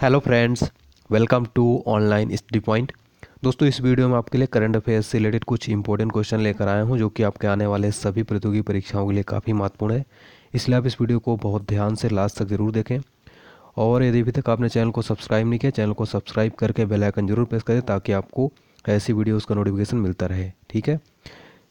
hello friends welcome to online study point दोस्तों इस video में आपके लिए करंट अफेयर्स से रिलेटेड कुछ इंपॉर्टेंट क्वेश्चन लेकर आया हूँ जो कि आपके आने वाले सभी प्रतियोगी परीक्षाओं के लिए काफ़ी महत्वपूर्ण है इसलिए आप इस वीडियो को बहुत ध्यान से लास्ट तक ज़रूर देखें और यदि अभी तक आपने चैनल को सब्सक्राइब नहीं किया चैनल को सब्सक्राइब करके बेलाइकन जरूर प्रेस करें ताकि आपको ऐसी वीडियोज़ का नोटिफिकेशन मिलता रहे ठीक है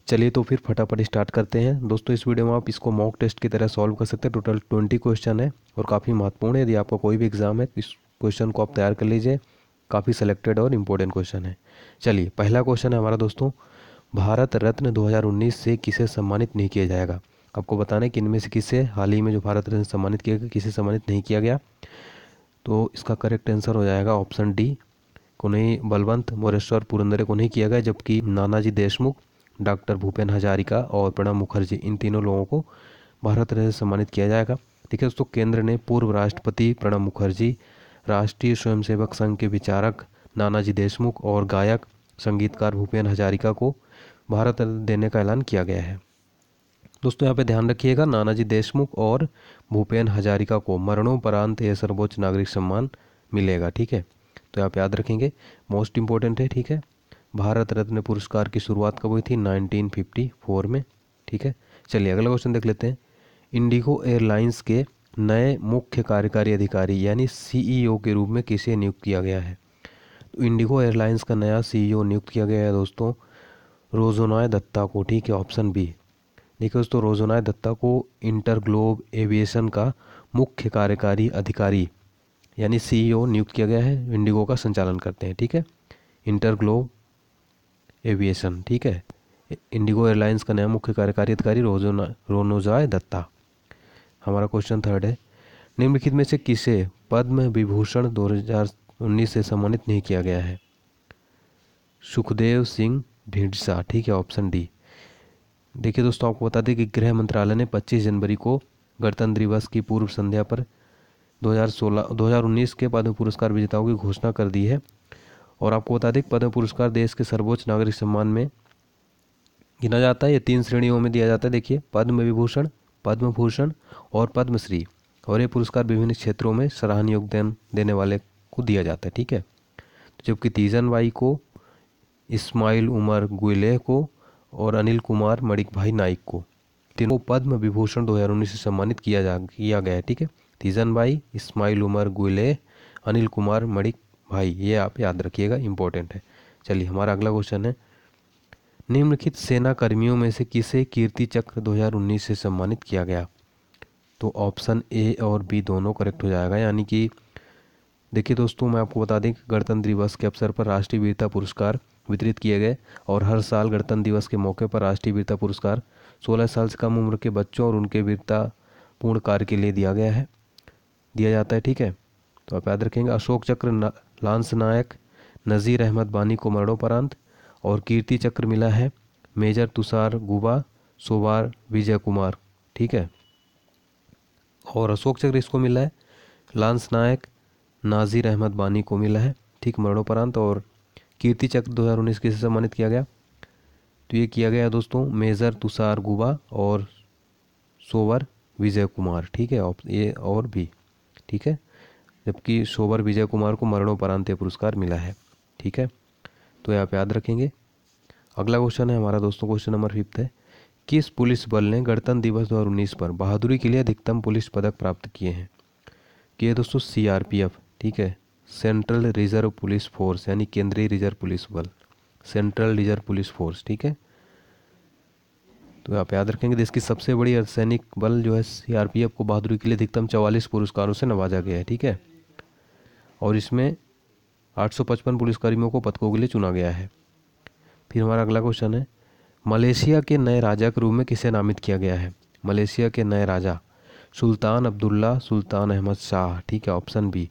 चलिए तो फिर फटाफट स्टार्ट करते हैं दोस्तों इस वीडियो में आप इसको मॉक टेस्ट की तरह सॉल्व कर सकते हैं टोटल ट्वेंटी क्वेश्चन है और काफ़ी महत्वपूर्ण है यदि आपका कोई भी एग्ज़ाम है तो इस क्वेश्चन को आप तैयार कर लीजिए काफ़ी सिलेक्टेड और इम्पोर्टेंट क्वेश्चन है चलिए पहला क्वेश्चन है हमारा दोस्तों भारत रत्न 2019 से किसे सम्मानित नहीं किया जाएगा आपको बताना है कि इनमें से किसे हाल ही में जो भारत रत्न सम्मानित किया गया किसे सम्मानित नहीं किया गया तो इसका करेक्ट आंसर हो जाएगा ऑप्शन डी को नहीं बलवंत मोरेश्वर पुरंदरे को नहीं किया गया जबकि नानाजी देशमुख डॉक्टर भूपेन हजारिका और प्रणब मुखर्जी इन तीनों लोगों को भारत रत्न सम्मानित किया जाएगा देखिए दोस्तों केंद्र ने पूर्व राष्ट्रपति प्रणब मुखर्जी राष्ट्रीय स्वयंसेवक संघ के विचारक नानाजी देशमुख और गायक संगीतकार भूपेन हजारिका को भारत रत्न देने का ऐलान किया गया है दोस्तों यहाँ पे ध्यान रखिएगा नानाजी देशमुख और भूपेन हजारिका को मरणोपरांत यह सर्वोच्च नागरिक सम्मान मिलेगा ठीक है तो आप याद रखेंगे मोस्ट इम्पोर्टेंट है ठीक है भारत रत्न पुरस्कार की शुरुआत कब हुई थी 1954 में ठीक है चलिए अगला क्वेश्चन देख लेते हैं इंडिगो एयरलाइंस के नए मुख्य कार्यकारी अधिकारी यानी सीईओ e के रूप में किसे नियुक्त किया गया है तो इंडिगो एयरलाइंस का नया सीईओ e नियुक्त किया गया है दोस्तों रोजोनाय दत्ता को ठीक है ऑप्शन बी देखिए दोस्तों रोजोनाय दत्ता को इंटर ग्लोब एविएशन का मुख्य कार्यकारी अधिकारी यानी सीईओ e नियुक्त किया गया है इंडिगो का संचालन करते हैं ठीक है इंटर ग्लोब एविएशन ठीक है इंडिगो एयरलाइंस का नया मुख्य कार्यकारी अधिकारी रोजोना रोनोजाय दत्ता हमारा क्वेश्चन थर्ड है निम्नलिखित में से किसे पद्म विभूषण 2019 से सम्मानित नहीं किया गया है सुखदेव सिंह भिंडसा ठीक है ऑप्शन डी देखिए दोस्तों आपको बता दें कि गृह मंत्रालय ने 25 जनवरी को गणतंत्र दिवस की पूर्व संध्या पर 2016 2019 के पद्म पुरस्कार विजेताओं की घोषणा कर दी है और आपको बता दें कि पद्म पुरस्कार देश के सर्वोच्च नागरिक सम्मान में गिना जाता है ये तीन श्रेणियों में दिया जाता है देखिए पद्म विभूषण पद्म भूषण और पद्मश्री और ये पुरस्कार विभिन्न क्षेत्रों में सराहनीय योगदान देने वाले को दिया जाता है ठीक है तो जबकि तीजन बाई को इस्माइल उमर गुलेह को और अनिल कुमार मणिक भाई नाइक को तीनों पद्म विभूषण दो से सम्मानित किया जा किया गया है ठीक है Teejan Bai Ismail Omar Guelleh Anil Kumar Manik Bhai ये आप याद रखिएगा इंपॉर्टेंट है चलिए हमारा अगला क्वेश्चन है निम्नलिखित सेना कर्मियों में से किसे कीर्ति चक्र 2019 से सम्मानित किया गया तो ऑप्शन ए और बी दोनों करेक्ट हो जाएगा यानी कि देखिए दोस्तों मैं आपको बता दें कि गणतंत्र दिवस के अवसर पर राष्ट्रीय वीरता पुरस्कार वितरित किए गए और हर साल गणतंत्र दिवस के मौके पर राष्ट्रीय वीरता पुरस्कार 16 साल से कम उम्र के बच्चों और उनके वीरतापूर्ण कार्य के लिए दिया गया है दिया जाता है ठीक है तो आप याद रखेंगे अशोक चक्र लांस नायक नज़ीर अहमद बानी को मरणोपरांत और कीर्ति चक्र मिला है मेजर तुषार गुबा सोबार विजय कुमार ठीक है और अशोक चक्र इसको मिला है लांस नायक नाजिर अहमद बानी को मिला है ठीक मरणोपरांत और कीर्ति चक्र 2019 किसे सम्मानित किया गया तो ये किया गया दोस्तों मेजर तुषार गुबा और सोवर विजय कुमार ठीक है ये और भी ठीक है जबकि सोवर विजय कुमार को मरणोपरांत पुरस्कार मिला है ठीक है तो आप याद रखेंगे अगला क्वेश्चन है हमारा दोस्तों क्वेश्चन नंबर फिफ्थ है किस पुलिस बल ने गणतंत्र दिवस दो पर बहादुरी के लिए अधिकतम पुलिस पदक प्राप्त किए हैं कि ये दोस्तों सी ठीक है सेंट्रल रिजर्व पुलिस फोर्स यानी केंद्रीय रिजर्व पुलिस बल सेंट्रल रिजर्व पुलिस फोर्स ठीक है तो आप याद रखेंगे देश की सबसे बड़ी अर्धसैनिक बल जो है सीआरपीएफ को बहादुरी के लिए अधिकतम चवालीस पुरस्कारों से नवाजा गया है ठीक है और इसमें 855 पुलिसकर्मियों को पदकों के लिए चुना गया है फिर हमारा अगला क्वेश्चन है मलेशिया के नए राजा के रूप में किसे नामित किया गया है मलेशिया के नए राजा सुल्तान अब्दुल्ला सुल्तान अहमद शाह ठीक है ऑप्शन बी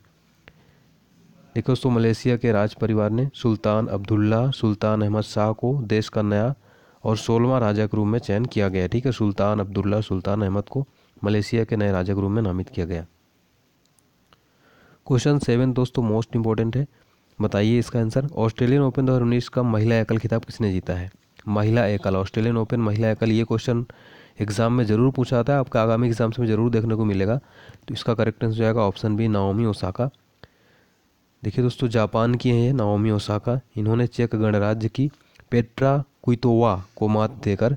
देखो दोस्तों मलेशिया के राज परिवार ने सुल्तान अब्दुल्ला सुल्तान अहमद शाह को देश का नया और सोलवा राजा के रूप में चयन किया गया ठीक है सुल्तान अब्दुल्ला सुल्तान अहमद को मलेशिया के नए राजा के रूप में नामित किया गया क्वेश्चन सेवन दोस्तों मोस्ट इंपॉर्टेंट है बताइए इसका आंसर ऑस्ट्रेलियन ओपन दो का महिला एकल खिताब किसने जीता है महिला एकल ऑस्ट्रेलियन ओपन महिला एकल ये क्वेश्चन एग्जाम में ज़रूर पूछा था आपका आगामी एग्जाम से जरूर देखने को मिलेगा तो इसका करेक्ट आंसर जाएगा ऑप्शन बी नाओमी ओसाका देखिए दोस्तों जापान की हैं नाओमी ओसाका इन्होंने चेक गणराज्य की पेट्रा कुइतोवा को मात देकर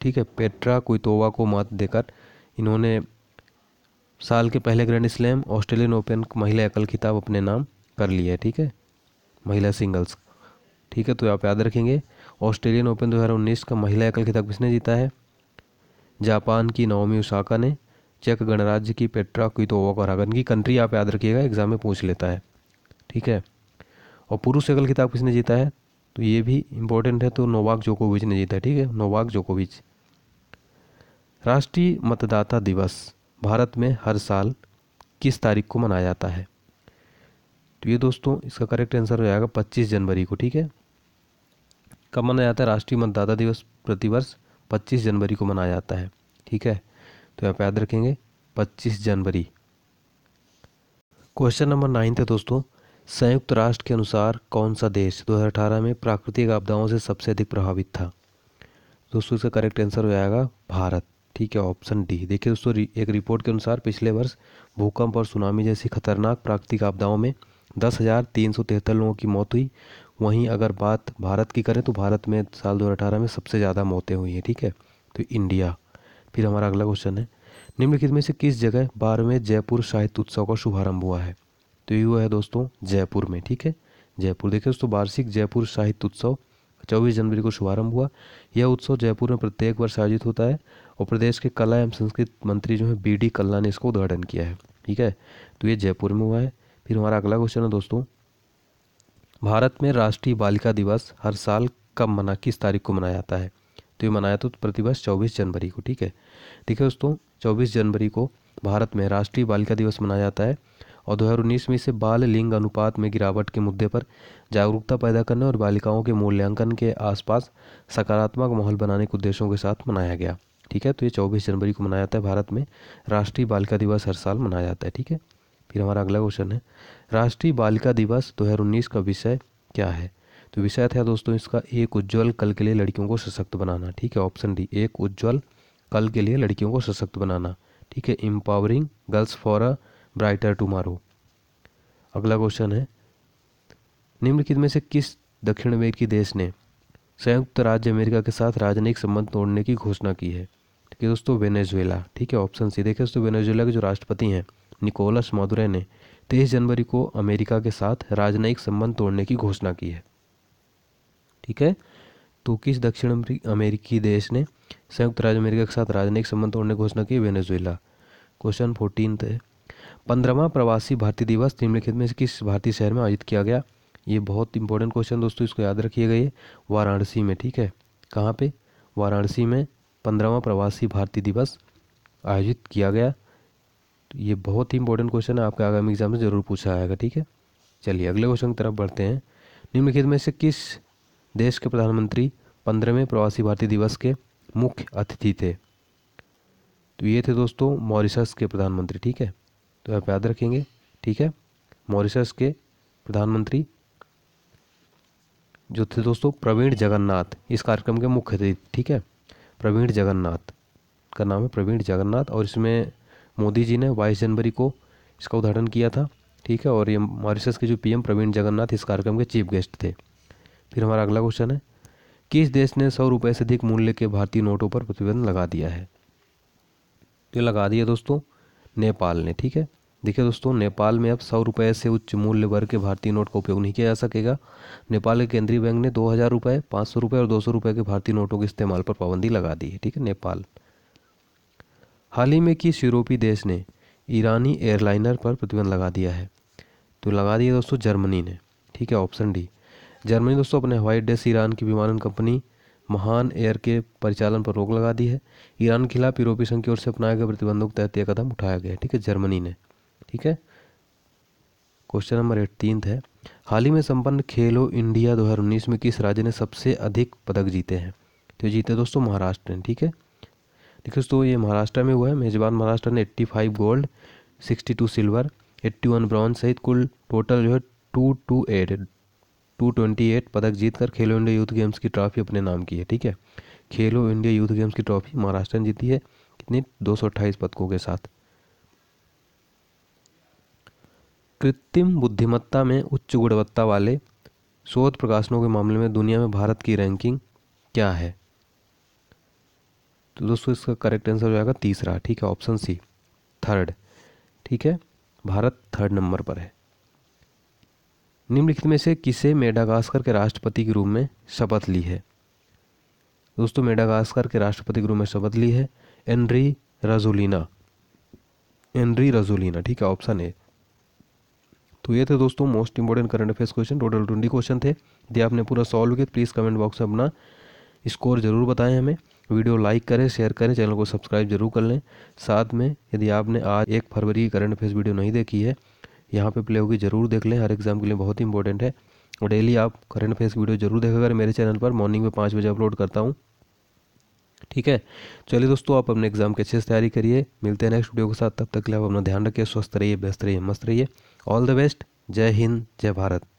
ठीक है पेट्रा कुइतोवा को मात देकर इन्होंने साल के पहले ग्रैंड स्लैम ऑस्ट्रेलियन ओपन महिला एकल खिताब अपने नाम कर लिया है ठीक है महिला सिंगल्स ठीक है तो आप याद रखेंगे ऑस्ट्रेलियन ओपन 2019 का महिला एकल खिताब किसने जीता है जापान की नवमी उषाका ने चेक गणराज्य की पेट्रा क्वितोवा को हराकर इनकी कंट्री आप याद रखिएगा एग्जाम में पूछ लेता है ठीक है और पुरुष एकल खिताब किसने जीता है तो ये भी इम्पोर्टेंट है तो नोवाक जोकोविच ने जीता है ठीक है नोवाक जोकोविच राष्ट्रीय मतदाता दिवस भारत में हर साल किस तारीख को मनाया जाता है तो ये दोस्तों इसका करेक्ट आंसर हो जाएगा पच्चीस जनवरी को ठीक है कब मनाया जाता है राष्ट्रीय मतदाता दिवस प्रतिवर्ष पच्चीस जनवरी को मनाया जाता है ठीक है तो आप याद रखेंगे पच्चीस जनवरी क्वेश्चन नंबर नाइन थे दोस्तों संयुक्त राष्ट्र के अनुसार कौन सा देश 2018 में प्राकृतिक आपदाओं से सबसे अधिक प्रभावित था दोस्तों इसका करेक्ट आंसर हो जाएगा भारत ठीक है ऑप्शन डी देखिए दोस्तों एक रिपोर्ट के अनुसार पिछले वर्ष भूकंप और सुनामी जैसी खतरनाक प्राकृतिक आपदाओं में दस हज़ार तीन सौ तिहत्तर लोगों की मौत हुई वहीं अगर बात भारत की करें तो भारत में साल दो हज़ार अठारह में सबसे ज़्यादा मौतें हुई हैं ठीक है तो इंडिया फिर हमारा अगला क्वेश्चन है निम्नलिखित में से किस जगह बारहवें जयपुर साहित्य उत्सव का शुभारंभ हुआ है तो ये हुआ है दोस्तों जयपुर में ठीक है जयपुर देखिए दोस्तों वार्षिक जयपुर साहित्य उत्सव चौबीस जनवरी को शुभारंभ हुआ यह उत्सव जयपुर में प्रत्येक वर्ष आयोजित होता है और प्रदेश के कला एवं संस्कृत मंत्री जो है बी डी कल्ला ने इसको उद्घाटन किया है ठीक है तो ये जयपुर में हुआ है फिर हमारा अगला क्वेश्चन है दोस्तों भारत में राष्ट्रीय बालिका दिवस हर साल कब मना किस तारीख को मनाया जाता है तो ये मनाया तो प्रतिवर्ष चौबीस जनवरी को ठीक है देखिए दोस्तों चौबीस जनवरी को भारत में राष्ट्रीय बालिका दिवस मनाया जाता है और दो हज़ार उन्नीस में इसे बाल लिंग अनुपात में गिरावट के मुद्दे पर जागरूकता पैदा करने और बालिकाओं के मूल्यांकन के आसपास सकारात्मक माहौल बनाने के उद्देश्यों के साथ मनाया गया ठीक है तो ये चौबीस जनवरी को मनाया जाता है भारत में राष्ट्रीय बालिका दिवस हर साल मनाया जाता है ठीक है फिर हमारा अगला क्वेश्चन है राष्ट्रीय बालिका दिवस उन्नीस का विषय क्या है तो विषय था दोस्तों इसका एक उज्ज्वल कल के लिए लड़कियों को सशक्त बनाना ठीक है ऑप्शन डी एक उज्जवल कल के लिए लड़कियों को सशक्त बनाना ठीक है empowering girls for a brighter tomorrow अगला क्वेश्चन है निम्नलिखित में से किस दक्षिण अमेरिकी देश ने संयुक्त राज्य अमेरिका के साथ राजनयिक संबंध तोड़ने की घोषणा की है ठीक है दोस्तों वेनेजुएला ठीक है ऑप्शन सी देखिए दोस्तों वेनेजुएला के जो राष्ट्रपति हैं निकोलस मादुरे ने 23 जनवरी को अमेरिका के साथ राजनयिक संबंध तोड़ने की घोषणा की है ठीक है तो किस दक्षिण अमेरिकी देश ने संयुक्त राज्य अमेरिका के साथ राजनयिक संबंध तोड़ने की घोषणा की वेनेजुएला क्वेश्चन फोर्टीन है पंद्रहवा प्रवासी भारतीय दिवस निम्नलिखित में किस भारतीय शहर में आयोजित किया गया ये बहुत इंपॉर्टेंट क्वेश्चन दोस्तों इसको याद रखिए गए वाराणसी में ठीक है कहाँ पे वाराणसी में पंद्रहवा प्रवासी भारतीय दिवस आयोजित किया गया तो ये बहुत ही इंपॉर्टेंट क्वेश्चन है आपके आगामी एग्जाम में ज़रूर पूछा आएगा ठीक है चलिए अगले क्वेश्चन की तरफ बढ़ते हैं निम्नलिखित में से किस देश के प्रधानमंत्री पंद्रहवें प्रवासी भारतीय दिवस के मुख्य अतिथि थे तो ये थे दोस्तों मॉरिशस के प्रधानमंत्री ठीक है तो आप याद रखेंगे ठीक है मॉरिशस के प्रधानमंत्री जो थे दोस्तों प्रवीण जगन्नाथ इस कार्यक्रम के मुख्य अतिथि ठीक है प्रवीण जगन्नाथ का नाम है प्रवीण जगन्नाथ और इसमें मोदी जी ने बाईस जनवरी को इसका उद्घाटन किया था ठीक है और ये मॉरिशस के जो पीएम प्रवीण जगन्नाथ इस कार्यक्रम के चीफ गेस्ट थे फिर हमारा अगला क्वेश्चन है किस देश ने सौ रुपये से अधिक मूल्य के भारतीय नोटों पर प्रतिबंध लगा दिया है ये लगा दिया दोस्तों नेपाल ने ठीक है देखिए दोस्तों नेपाल में अब सौ रुपये से उच्च मूल्य वर्ग के भारतीय नोट का उपयोग नहीं किया जा सकेगा नेपाल के केंद्रीय बैंक ने दो हज़ार रुपये पाँच सौ रुपये और दो सौ रुपये के भारतीय नोटों के इस्तेमाल पर पाबंदी लगा दी है ठीक है नेपाल हाल ही में किस यूरोपीय देश ने ईरानी एयरलाइनर पर प्रतिबंध लगा दिया है तो लगा दिया दोस्तों जर्मनी ने ठीक है ऑप्शन डी जर्मनी दोस्तों अपने हवाई अड्डे से ईरान की विमानन कंपनी महान एयर के परिचालन पर रोक लगा दी है ईरान के खिलाफ यूरोपीय संघ की ओर से अपनाए गए प्रतिबंधों के तहत यह कदम उठाया गया है ठीक है जर्मनी ने ठीक है क्वेश्चन नंबर एटीन है हाल ही में संपन्न खेलो इंडिया 2019 में किस राज्य ने सबसे अधिक पदक जीते हैं तो जीते दोस्तों महाराष्ट्र ने ठीक है देखिए दोस्तों ये महाराष्ट्र में हुआ है मेजबान महाराष्ट्र ने 85 गोल्ड 62 सिल्वर 81 ब्रॉन्ज सहित कुल टोटल जो है two two eight two twenty eight पदक जीतकर खेलो इंडिया यूथ गेम्स की ट्रॉफी अपने नाम की है ठीक है खेलो इंडिया यूथ गेम्स की ट्रॉफी महाराष्ट्र ने जीती है कितनी दो सौ अट्ठाईस पदकों के साथ कृत्रिम बुद्धिमत्ता में उच्च गुणवत्ता वाले शोध प्रकाशनों के मामले में दुनिया में भारत की रैंकिंग क्या है तो दोस्तों इसका करेक्ट आंसर हो जाएगा तीसरा ठीक है ऑप्शन सी थर्ड ठीक है भारत थर्ड नंबर पर है निम्नलिखित में से किसे मेडागास्कर के राष्ट्रपति के रूप में शपथ ली है दोस्तों मेडागास्कर के राष्ट्रपति के रूप में शपथ ली है एनरी रजोलिना एनरी रजुलना ठीक है ऑप्शन ए तो ये थे दोस्तों most important current affairs question total twenty question थे यदि आपने पूरा सॉल्व किया प्लीज़ कमेंट बॉक्स में अपना स्कोर ज़रूर बताएं हमें वीडियो लाइक करें शेयर करें चैनल को सब्सक्राइब जरूर कर लें साथ में यदि आपने आज एक फरवरी की करंट अफेयर्स वीडियो नहीं देखी है यहाँ पे प्ले होगी जरूर देख लें हर एग्जाम के लिए बहुत ही इंपॉर्टेंट है और डेली आप करंट अफेयर्स वीडियो जरूर देखा अगर मेरे चैनल पर मॉर्निंग में पाँच बजे अपलोड करता हूँ ठीक है चलिए दोस्तों आप अपने एग्जाम की अच्छे से तैयारी करिए मिलते हैं नेक्स्ट वीडियो के साथ तब तक के लिए आप अपना ध्यान रखिए स्वस्थ रहिए व्यस्त रहिए मस्त रहिए ऑल द बेस्ट जय हिंद जय भारत